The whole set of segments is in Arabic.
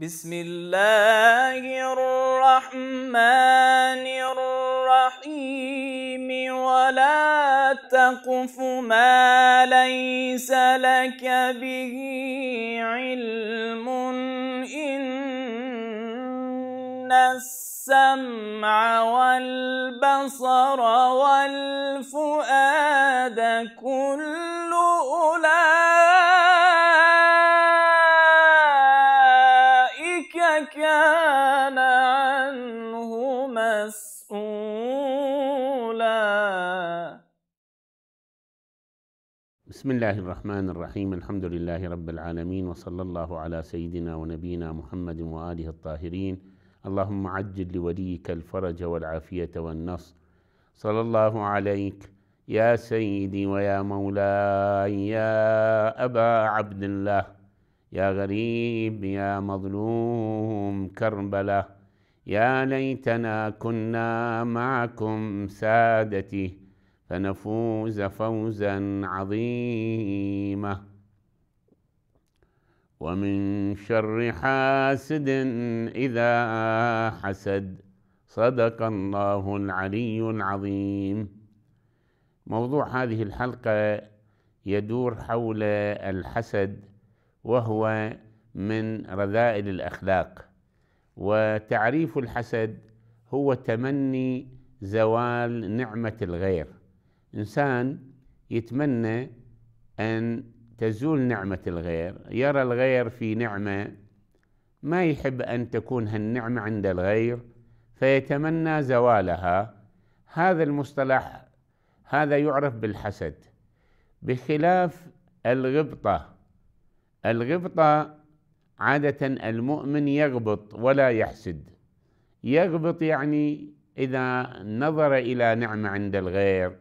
بسم الله الرحمن الرحيم ولا تقف ما ليس لك به علم إن السمع والبصر والفؤاد كل أولئك كان عنه مسؤولا بسم الله الرحمن الرحيم الحمد لله رب العالمين وصلى الله على سيدنا ونبينا محمد وآله الطاهرين اللهم عجل لوليك الفرج والعافية والنصر صلى الله عليك يا سيدي ويا مولاي يا أبا عبد الله يا غريب يا مظلوم كربلة يا ليتنا كنا معكم سادتي فنفوز فوزا عظيما ومن شر حاسد إذا حسد صدق الله العلي العظيم موضوع هذه الحلقة يدور حول الحسد وهو من رذائل الأخلاق وتعريف الحسد هو تمني زوال نعمة الغير إنسان يتمنى أن تزول نعمة الغير يرى الغير في نعمة ما يحب أن تكون هالنعمة عند الغير فيتمنى زوالها هذا المصطلح هذا يعرف بالحسد بخلاف الغبطة الغبطة عادة المؤمن يغبط ولا يحسد يغبط يعني إذا نظر إلى نعمة عند الغير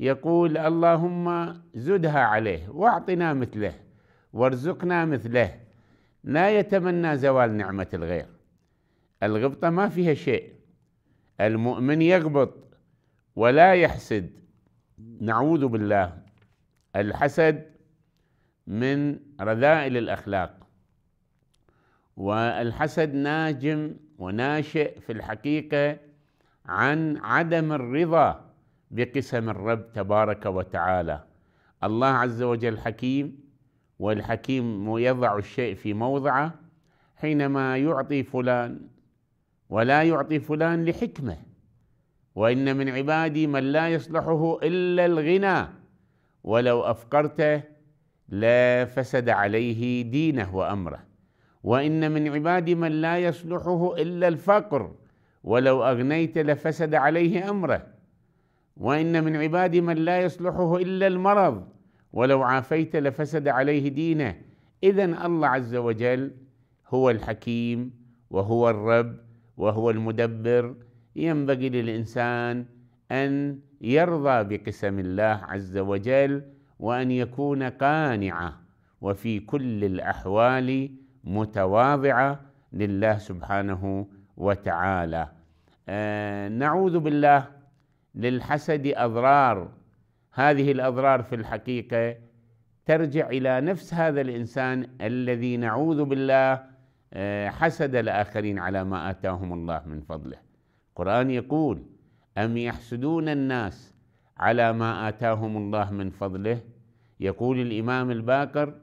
يقول اللهم زدها عليه واعطنا مثله وارزقنا مثله لا يتمنى زوال نعمة الغير الغبطة ما فيها شيء المؤمن يغبط ولا يحسد نعوذ بالله الحسد من رذائل الأخلاق والحسد ناجم وناشئ في الحقيقة عن عدم الرضا بقسم الرب تبارك وتعالى الله عز وجل حكيم والحكيم يضع الشيء في موضعه حينما يعطي فلان ولا يعطي فلان لحكمه وان من عبادي من لا يصلحه الا الغنى ولو افقرته لا فسد عليه دينه وامره وان من عبادي من لا يصلحه الا الفقر ولو اغنيت لفسد عليه امره وان من عبادي من لا يصلحه الا المرض ولو عافيت لفسد عليه دينه اذا الله عز وجل هو الحكيم وهو الرب وهو المدبر ينبغي للانسان ان يرضى بقسم الله عز وجل وان يكون قانعه وفي كل الاحوال متواضعه لله سبحانه وتعالى آه نعوذ بالله للحسد اضرار هذه الاضرار في الحقيقه ترجع الى نفس هذا الانسان الذي نعوذ بالله آه، حسد الاخرين على ما اتاهم الله من فضله القران يقول ام يحسدون الناس على ما اتاهم الله من فضله يقول الامام الباكر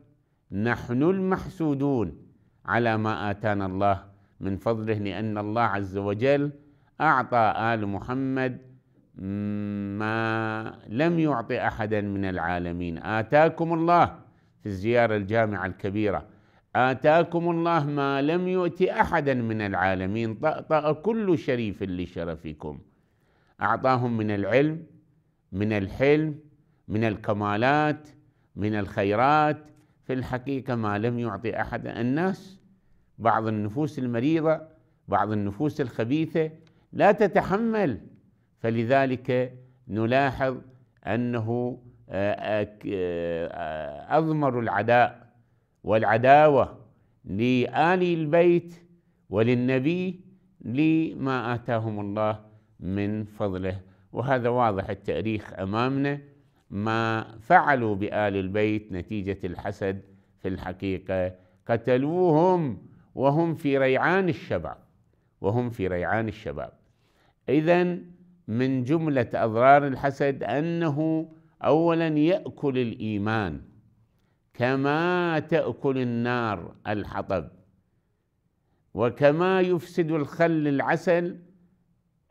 نحن المحسودون على ما اتانا الله من فضله لان الله عز وجل اعطى ال محمد ما لم يعط احدا من العالمين اتاكم الله في الزياره الجامعه الكبيره اتاكم الله ما لم يؤتي احدا من العالمين طأطأ كل شريف لشرفكم اعطاهم من العلم من الحلم من الكمالات من الخيرات في الحقيقة ما لم يعطي أحد الناس بعض النفوس المريضة بعض النفوس الخبيثة لا تتحمل فلذلك نلاحظ أنه آه، آه، آه، أضمر العداء والعداوة لآل البيت وللنبي لما آتاهم الله من فضله وهذا واضح التاريخ امامنا ما فعلوا بال البيت نتيجه الحسد في الحقيقه قتلوهم وهم في ريعان الشباب وهم في ريعان الشباب اذا من جمله اضرار الحسد انه اولا ياكل الايمان كما تاكل النار الحطب وكما يفسد الخل العسل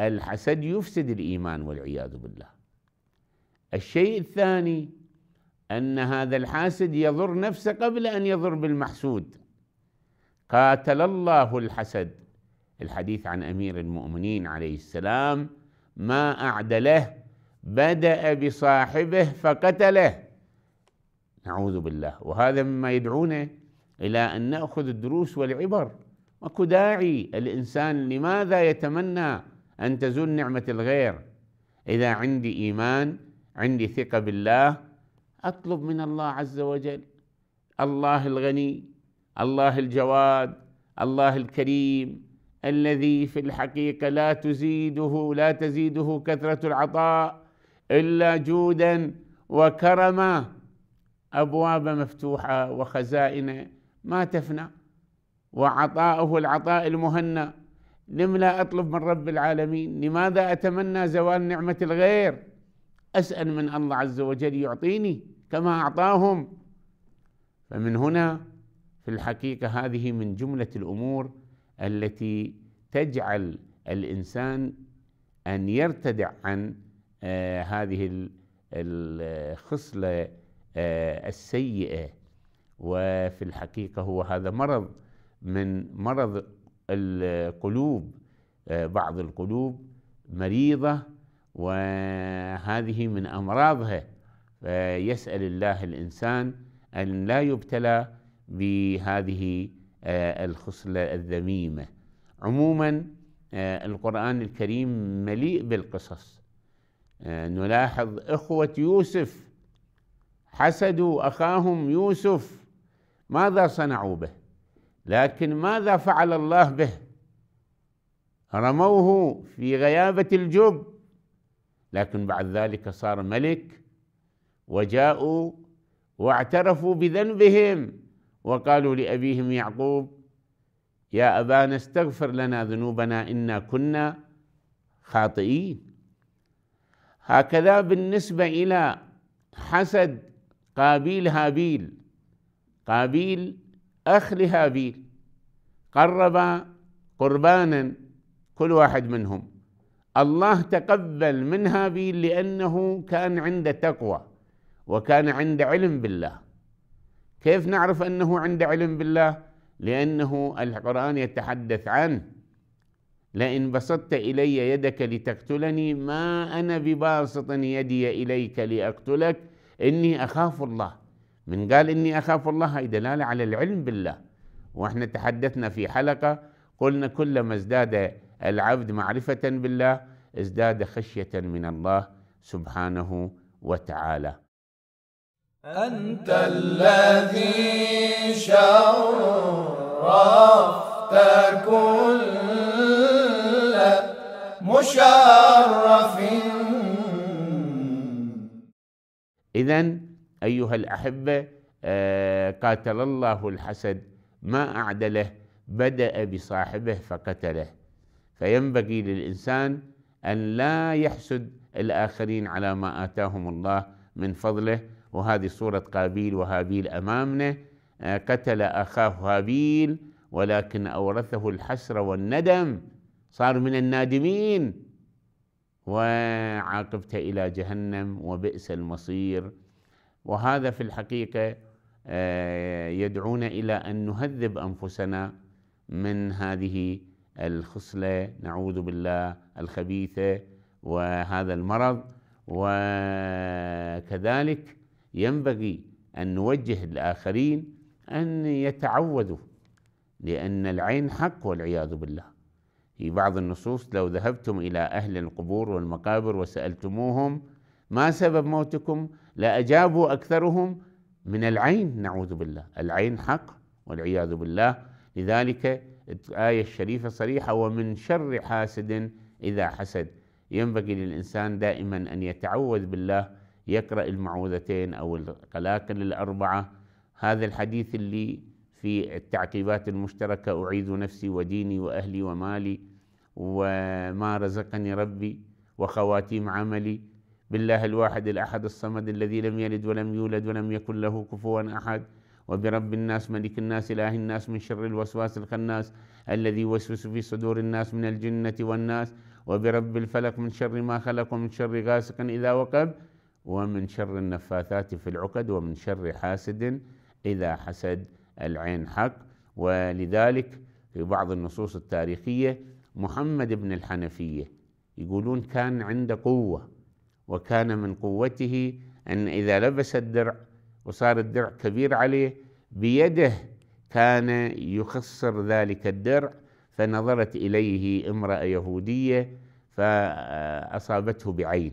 الحسد يفسد الايمان والعياذ بالله الشيء الثاني ان هذا الحاسد يضر نفسه قبل ان يضر بالمحسود قاتل الله الحسد الحديث عن امير المؤمنين عليه السلام ما اعدله بدا بصاحبه فقتله نعوذ بالله وهذا مما يدعونا الى ان ناخذ الدروس والعبر ماكو داعي الانسان لماذا يتمنى أن تزول نعمة الغير إذا عندي إيمان عندي ثقة بالله أطلب من الله عز وجل الله الغني الله الجواد الله الكريم الذي في الحقيقة لا تزيده لا تزيده كثرة العطاء إلا جودا وكرما أبواب مفتوحة وخزائن ما تفنى وعطاؤه العطاء المهنأ لم لا أطلب من رب العالمين لماذا أتمنى زوال نعمة الغير أسأل من الله عز وجل يعطيني كما أعطاهم فمن هنا في الحقيقة هذه من جملة الأمور التي تجعل الإنسان أن يرتدع عن آه، هذه الخصلة آه، السيئة وفي الحقيقة هو هذا مرض من مرض القلوب آه، بعض القلوب مريضة وهذه من أمراضها فيسأل الله الإنسان أن لا يبتلى بهذه آه، الخصلة الذميمة عموما آه، القرآن الكريم مليء بالقصص نلاحظ إخوة يوسف حسدوا أخاهم يوسف ماذا صنعوا به لكن ماذا فعل الله به رموه في غيابة الجب لكن بعد ذلك صار ملك وجاءوا واعترفوا بذنبهم وقالوا لأبيهم يعقوب يا أبانا استغفر لنا ذنوبنا إنا كنا خاطئين هكذا بالنسبة إلى حسد قابيل هابيل قابيل أخ لهابيل قرب قربانا كل واحد منهم الله تقبل من هابيل لأنه كان عنده تقوى وكان عنده علم بالله كيف نعرف أنه عنده علم بالله لأنه القرآن يتحدث عنه لئن بسطت إلي يدك لتقتلني ما أنا بباسط يدي إليك لأقتلك إني أخاف الله من قال إني أخاف الله هي دلالة على العلم بالله وإحنا تحدثنا في حلقة قلنا كلما ازداد العبد معرفة بالله ازداد خشية من الله سبحانه وتعالى أنت الذي شرفت كل مشرف إذا أيها الأحبة آه، قاتل الله الحسد ما أعدله بدأ بصاحبه فقتله فينبغي للإنسان أن لا يحسد الآخرين على ما آتاهم الله من فضله وهذه صورة قابيل وهابيل أمامنا آه، قتل أخاه هابيل ولكن أورثه الحسرة والندم صار من النادمين وعاقبته إلى جهنم وبئس المصير وهذا في الحقيقة آه، يدعونا إلى أن نهذب أنفسنا من هذه الخصلة نعوذ بالله الخبيثة وهذا المرض وكذلك ينبغي أن نوجه الآخرين أن يتعودوا لأن العين حق والعياذ بالله في بعض النصوص لو ذهبتم إلى أهل القبور والمقابر وسألتموهم ما سبب موتكم لأجابوا أكثرهم من العين نعوذ بالله العين حق والعياذ بالله لذلك الآية الشريفة صريحة ومن شر حاسد إذا حسد ينبغي للإنسان دائما أن يتعوذ بالله يقرأ المعوذتين أو القلاقل الأربعة هذا الحديث اللي في التعقيبات المشتركة أعيذ نفسي وديني وأهلي ومالي وما رزقني ربي وخواتيم عملي بالله الواحد الأحد الصمد الذي لم يلد ولم يولد ولم يكن له كفوا أحد وبرب الناس ملك الناس إله الناس من شر الوسواس الخناس الذي يوسوس في صدور الناس من الجنة والناس وبرب الفلق من شر ما خلق ومن شر غاسق إذا وقب ومن شر النفاثات في العقد ومن شر حاسد إذا حسد العين حق ولذلك في بعض النصوص التاريخية محمد بن الحنفية يقولون كان عنده قوة وكان من قوته أن إذا لبس الدرع وصار الدرع كبير عليه بيده كان يخصر ذلك الدرع فنظرت إليه امرأة يهودية فأصابته بعين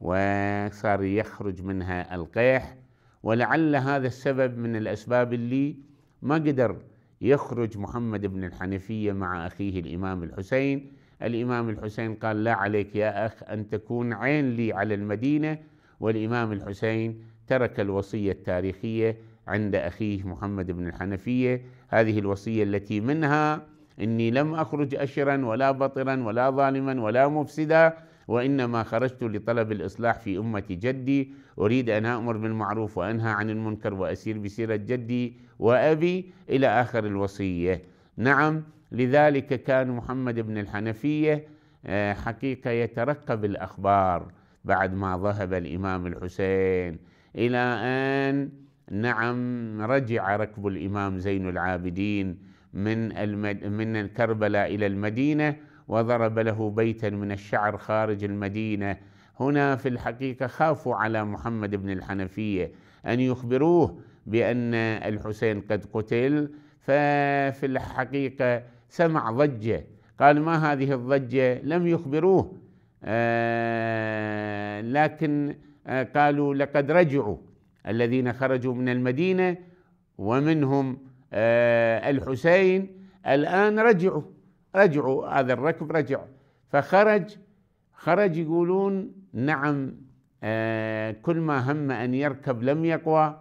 وصار يخرج منها القيح ولعل هذا السبب من الأسباب اللي ما قدر يخرج محمد بن الحنفية مع أخيه الإمام الحسين الإمام الحسين قال لا عليك يا أخ أن تكون عين لي على المدينة والإمام الحسين ترك الوصية التاريخية عند أخيه محمد بن الحنفية هذه الوصية التي منها إني لم أخرج أشرا ولا بطرا ولا ظالما ولا مفسدا وإنما خرجت لطلب الإصلاح في أمة جدي أريد أن امر بالمعروف وأنهى عن المنكر وأسير بسيرة جدي وأبي إلى آخر الوصية نعم لذلك كان محمد بن الحنفية آه، حقيقة يترقب الأخبار بعد ما ذهب الإمام الحسين إلى أن نعم رجع ركب الإمام زين العابدين من المد... من كربلاء إلى المدينة وضرب له بيتا من الشعر خارج المدينة هنا في الحقيقة خافوا على محمد بن الحنفية أن يخبروه بأن الحسين قد قتل ففي الحقيقة سمع ضجة قال ما هذه الضجة لم يخبروه آه لكن آه قالوا لقد رجعوا الذين خرجوا من المدينة ومنهم آه الحسين الآن رجعوا رجعوا هذا الركب رجع فخرج خرج يقولون نعم آه، كل ما هم أن يركب لم يقوى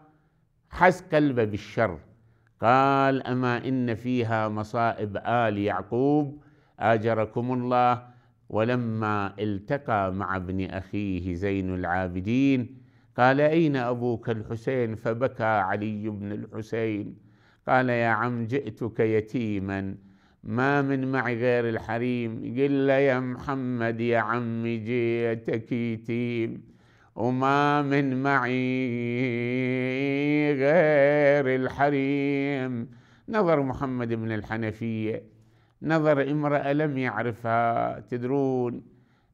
حس قلبه بالشر قال أما إن فيها مصائب آل يعقوب آجركم الله ولما التقى مع ابن أخيه زين العابدين قال أين أبوك الحسين فبكى علي بن الحسين قال يا عم جئتك يتيما ما من معي غير الحريم قل يا محمد يا عمي جئتك يتيم وما من معي غير الحريم نظر محمد بن الحنفية نظر امرأة لم يعرفها تدرون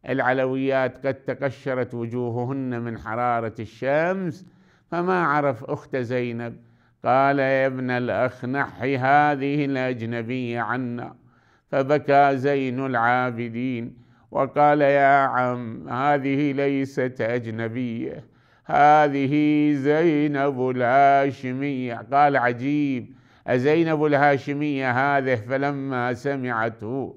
العلويات قد تقشرت وجوههن من حرارة الشمس فما عرف أخت زينب قال يا ابن الأخ نحي هذه الأجنبية عنا فبكى زين العابدين وقال يا عم هذه ليست أجنبية هذه زينب الهاشمية قال عجيب أزينب الهاشمية هذه فلما سمعته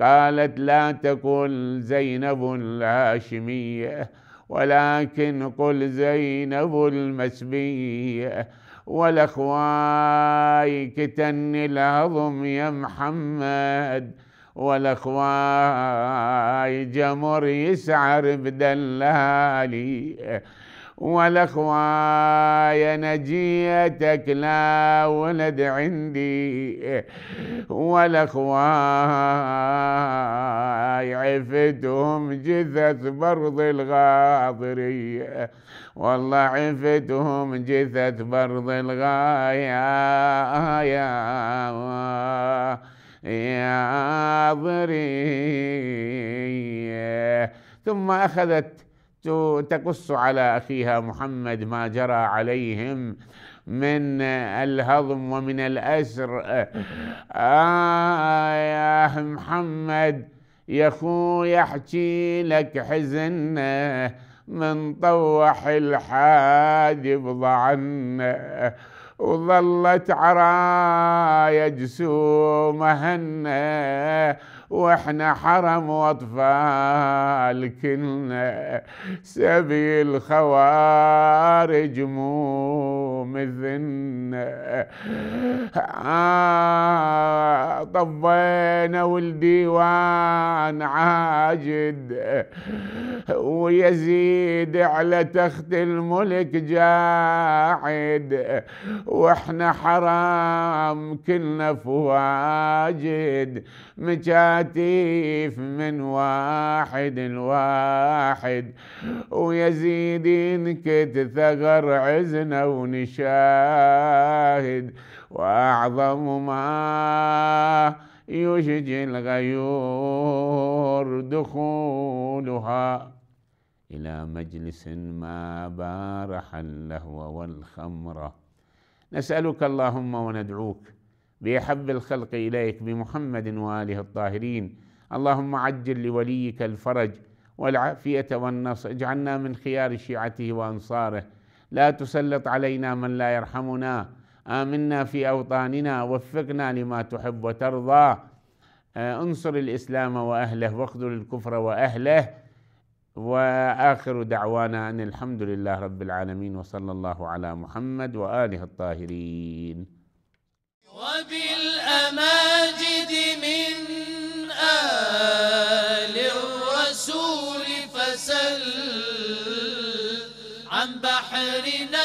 قالت لا تقل زينب الهاشمية ولكن قل زينب المسبية ولخواي كتن الهضم يا محمد والاخواي جمر يسعر بدلالي والاخواي نجيتك لا ولد عندي والاخواي عفتهم جثث برض الغاضرية والله عفتهم جثث برض الغاية حضري ثم أخذت تقص على أخيها محمد ما جرى عليهم من الهضم ومن الأسر آه يا محمد محمد يخو يحكي لك حزن من طوح الحاد يبضى وظلت عرايج سومهن واحنا حرم واطفال كنا سبي الخوارج مو مثلنا طبينا والديوان عاجد ويزيد على تخت الملك جاعد واحنا حرام كلنا فواجد مكاتيف من واحد الواحد ويزيد زيدين ثغر عزنا ونشاهد واعظم ما يشجي الغيور دخولها إلى مجلس ما بارح اللهو والخمره نسألك اللهم وندعوك بأحب الخلق إليك بمحمد وآله الطاهرين اللهم عجل لوليك الفرج والعافية والنصر اجعلنا من خيار شيعته وأنصاره لا تسلط علينا من لا يرحمنا آمنا في أوطاننا وفقنا لما تحب وترضى آه، انصر الإسلام وأهله واخذل الكفر وأهله واخر دعوانا ان الحمد لله رب العالمين وصلى الله على محمد واله الطاهرين وبالاماجد من ال الرسول فسل عن بحرنا